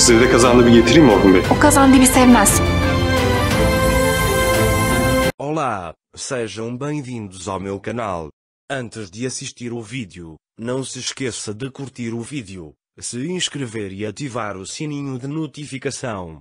Size de kazandı bir getireyim mi Bey? O sevmez. Olá, sejam bem-vindos ao meu canal. Antes de assistir o vídeo, não se esqueça de curtir o vídeo, se inscrever e ativar o sininho de notificação.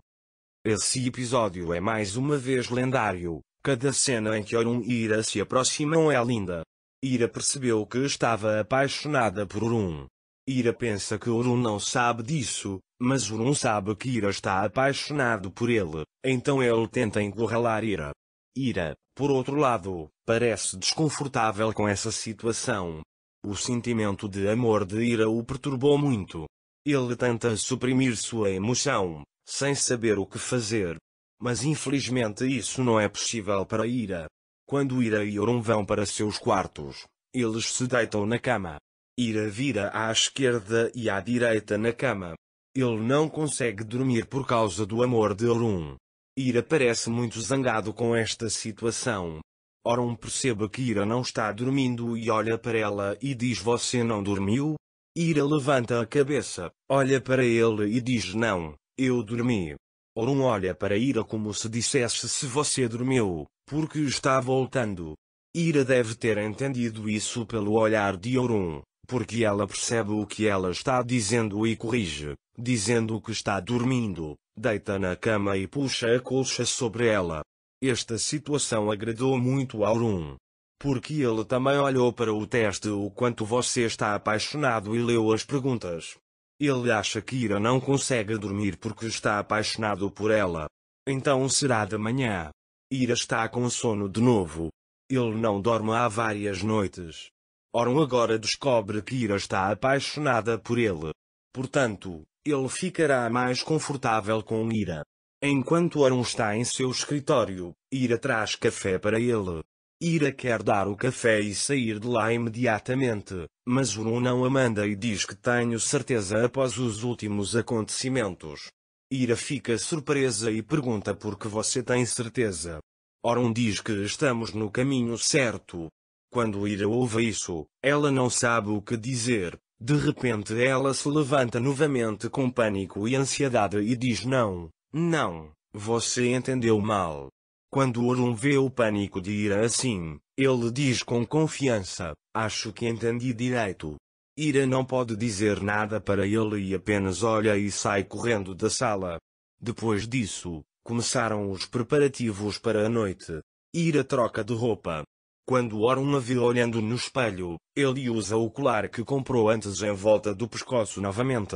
Esse episódio é mais uma vez lendário, cada cena em que Orun e Ira se aproximam é linda. Ira percebeu que estava apaixonada por Orun, Ira pensa que Orun não sabe disso, mas Orun sabe que Ira está apaixonado por ele, então ele tenta encurralar Ira. Ira, por outro lado, parece desconfortável com essa situação. O sentimento de amor de Ira o perturbou muito. Ele tenta suprimir sua emoção, sem saber o que fazer. Mas infelizmente isso não é possível para Ira. Quando Ira e Orun vão para seus quartos, eles se deitam na cama. Ira vira à esquerda e à direita na cama. Ele não consegue dormir por causa do amor de Orun. Ira parece muito zangado com esta situação. Orun percebe que Ira não está dormindo e olha para ela e diz você não dormiu? Ira levanta a cabeça, olha para ele e diz não, eu dormi. Orun olha para Ira como se dissesse se você dormiu, porque está voltando. Ira deve ter entendido isso pelo olhar de Orun porque ela percebe o que ela está dizendo e corrige, dizendo que está dormindo, deita na cama e puxa a colcha sobre ela. Esta situação agradou muito ao Aurum. Porque ele também olhou para o teste o quanto você está apaixonado e leu as perguntas. Ele acha que Ira não consegue dormir porque está apaixonado por ela. Então será de manhã. Ira está com sono de novo. Ele não dorme há várias noites. Oron agora descobre que Ira está apaixonada por ele. Portanto, ele ficará mais confortável com Ira. Enquanto Oron está em seu escritório, Ira traz café para ele. Ira quer dar o café e sair de lá imediatamente, mas Oron não a manda e diz que tenho certeza após os últimos acontecimentos. Ira fica surpresa e pergunta por que você tem certeza. Oron diz que estamos no caminho certo, quando Ira ouve isso, ela não sabe o que dizer. De repente ela se levanta novamente com pânico e ansiedade e diz não, não, você entendeu mal. Quando Orun vê o pânico de Ira assim, ele diz com confiança, acho que entendi direito. Ira não pode dizer nada para ele e apenas olha e sai correndo da sala. Depois disso, começaram os preparativos para a noite. Ira troca de roupa, quando ora uma vê olhando no espelho, ele usa o colar que comprou antes em volta do pescoço novamente.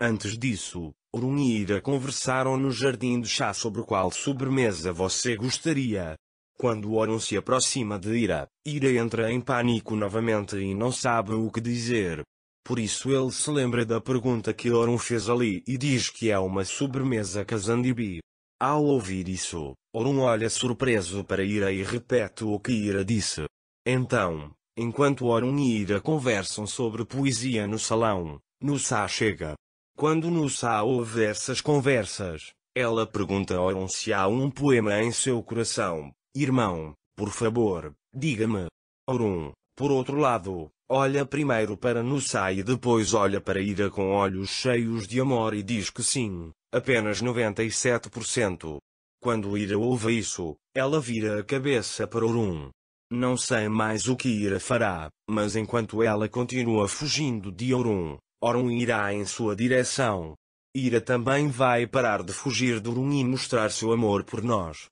Antes disso, Orun e Ira conversaram no jardim de chá sobre qual sobremesa você gostaria. Quando Orun se aproxima de Ira, Ira entra em pânico novamente e não sabe o que dizer. Por isso ele se lembra da pergunta que Orun fez ali e diz que é uma sobremesa Kazandibi. Ao ouvir isso, Orum olha surpreso para Ira e repete o que Ira disse. Então, enquanto Orum e Ira conversam sobre poesia no salão, Nussa chega. Quando Nussa ouve essas conversas, ela pergunta a Orum se há um poema em seu coração. Irmão, por favor, diga-me. Orum, por outro lado, olha primeiro para Nussa e depois olha para Ira com olhos cheios de amor e diz que sim, apenas 97%. Quando Ira ouve isso, ela vira a cabeça para Orun. Não sei mais o que Ira fará, mas enquanto ela continua fugindo de Orun, Orun irá em sua direção. Ira também vai parar de fugir de Orun e mostrar seu amor por nós.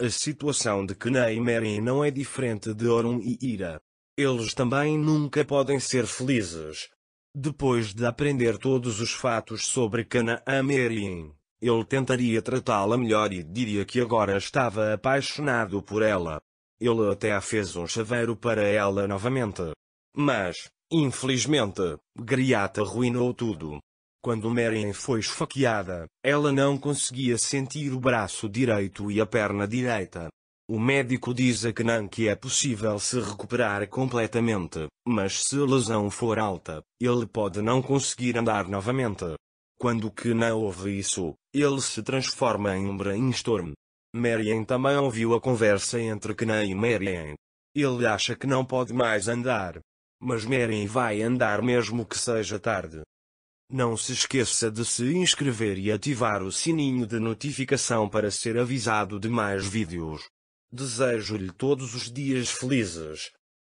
A situação de Kenei e Merin não é diferente de Orun e Ira. Eles também nunca podem ser felizes. Depois de aprender todos os fatos sobre e Merin, ele tentaria tratá-la melhor e diria que agora estava apaixonado por ela. Ele até a fez um chaveiro para ela novamente. Mas, infelizmente, Griata arruinou tudo. Quando Marian foi esfaqueada, ela não conseguia sentir o braço direito e a perna direita. O médico diz a Kenan que é possível se recuperar completamente, mas se a lesão for alta, ele pode não conseguir andar novamente. Quando que não ouve isso, ele se transforma em um brainstorm. Marian também ouviu a conversa entre Knan e Marian. Ele acha que não pode mais andar. Mas Marian vai andar mesmo que seja tarde. Não se esqueça de se inscrever e ativar o sininho de notificação para ser avisado de mais vídeos. Desejo-lhe todos os dias felizes,